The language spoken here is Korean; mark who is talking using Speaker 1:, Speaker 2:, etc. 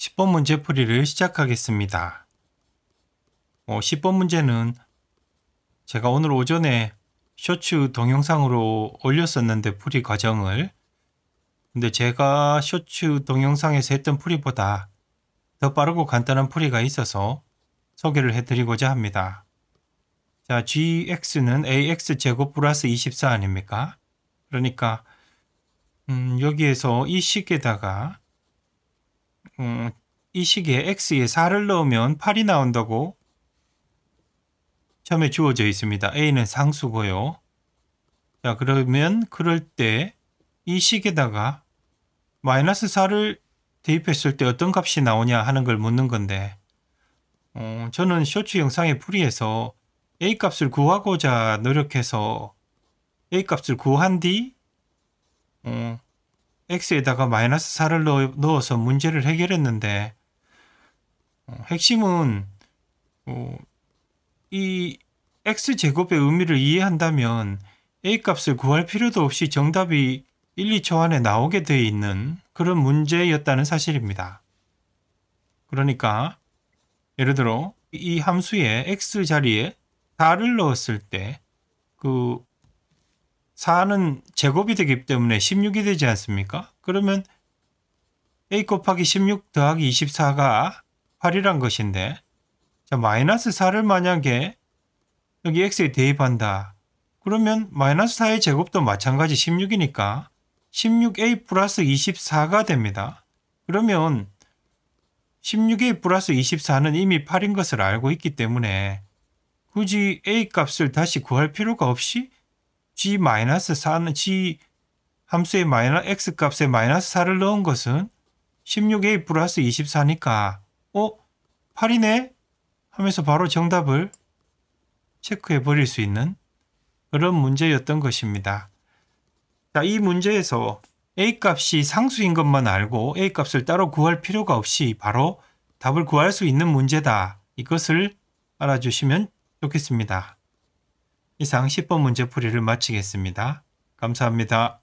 Speaker 1: 10번 문제 풀이를 시작하겠습니다. 어, 10번 문제는 제가 오늘 오전에 쇼츠 동영상으로 올렸었는데 풀이 과정을 근데 제가 쇼츠 동영상에서 했던 풀이보다 더 빠르고 간단한 풀이가 있어서 소개를 해드리고자 합니다. 자, gx는 ax제곱 플러스 24 아닙니까? 그러니까 음, 여기에서 이 식에다가 음, 이 시기에 x에 4를 넣으면 8이 나온다고 처음에 주어져 있습니다. a는 상수고요. 자 그러면 그럴 때 이 식에다가 마이너스 4를 대입했을 때 어떤 값이 나오냐 하는 걸 묻는 건데 어, 저는 쇼츠 영상에 풀이해서 a 값을 구하고자 노력해서 a 값을 구한 뒤 어, x에다가 마이너스 4를 넣어서 문제를 해결했는데 어, 핵심은 어, 이 x제곱의 의미를 이해한다면 a값을 구할 필요도 없이 정답이 1, 2초 안에 나오게 되어 있는 그런 문제였다는 사실입니다. 그러니까 예를 들어 이함수에 x 자리에 4를 넣었을 때그 4는 제곱이 되기 때문에 16이 되지 않습니까? 그러면 a 곱하기 16 더하기 24가 8이란 것인데 자 마이너스 4를 만약에 여기 x에 대입한다. 그러면 마이너스 4의 제곱도 마찬가지 16이니까 16a 플러스 24가 됩니다. 그러면 16a 플러스 24는 이미 8인 것을 알고 있기 때문에 굳이 a 값을 다시 구할 필요가 없이 g 마이너스 4는 g 함수의 마이너 x 값에 마이너스 4를 넣은 것은 16a 플러스 24니까 어? 8이네? 하면서 바로 정답을 체크해 버릴 수 있는 그런 문제였던 것입니다. 자, 이 문제에서 a값이 상수인 것만 알고 a값을 따로 구할 필요가 없이 바로 답을 구할 수 있는 문제다. 이것을 알아주시면 좋겠습니다. 이상 10번 문제풀이를 마치겠습니다. 감사합니다.